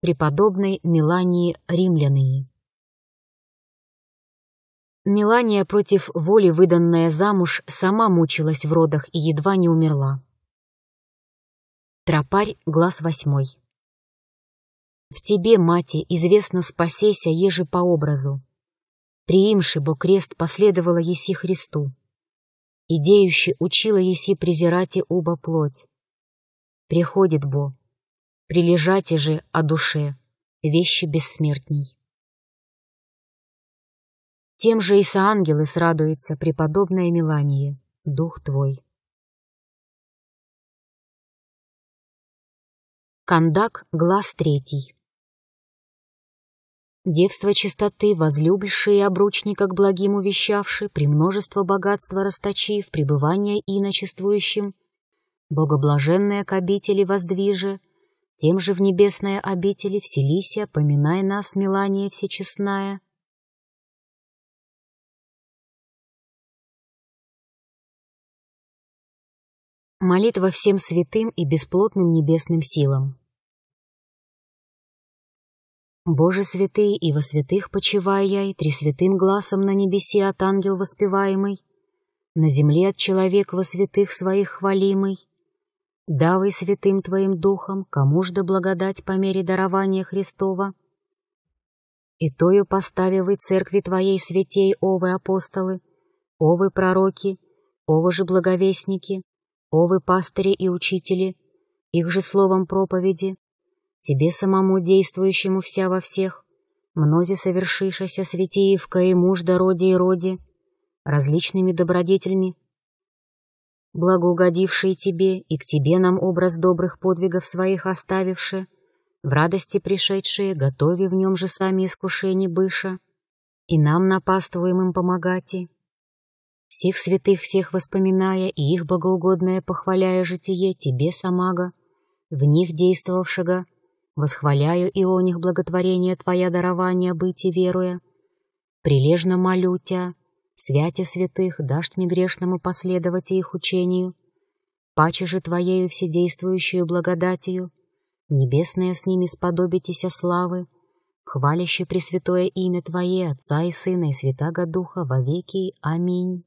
преподобной Мелании Римляной. Мелания против воли, выданная замуж, сама мучилась в родах и едва не умерла. Тропарь, глаз восьмой. «В тебе, мати, известно спасеся, еже по образу. Приимши, бо крест последовала еси Христу. Идеюще учила еси презирати уба плоть. Приходит, бо, прилежати же о душе, вещи бессмертней. Тем же и ангелы срадуется преподобная Милания, дух твой. Кандак глаз третий. Девство чистоты, возлюбившие обручника к благим увещавши, при множество богатства расточив, пребывание иночествующим, богоблаженное к обители воздвиже, тем же в небесные обители вселися, поминай нас, Милания всечестная. Молитва всем святым и бесплотным небесным силам. Боже святый и во святых почивай я, три святым глазом на небесе от ангел воспеваемый, на земле от человек во святых своих хвалимый, давай святым Твоим духом, кому ж да благодать по мере дарования Христова. И тою поставивай церкви Твоей святей, овы апостолы, овы пророки, овы же благовестники, овы пастыри и учители, их же словом проповеди, тебе самому действующему вся во всех, мнозе совершишася святиевка и муж да роди и роди, различными добродетелями благоугодившие тебе и к тебе нам образ добрых подвигов своих оставивши, в радости пришедшие, готови в нем же сами искушений быша, и нам им помогати. Всех святых всех воспоминая и их богоугодное похваляя житие тебе, Самага, в них действовавшего, восхваляю и о них благотворение Твоя дарование быть и веруя, прилежно молю Тебя, святе святых дашь мне грешному последовать их учению, паче же Твоею вседействующую благодатью, небесное с ними сподобитесь славы, хваляще Пресвятое имя Твое, Отца и Сына и Святаго Духа во веки. Аминь.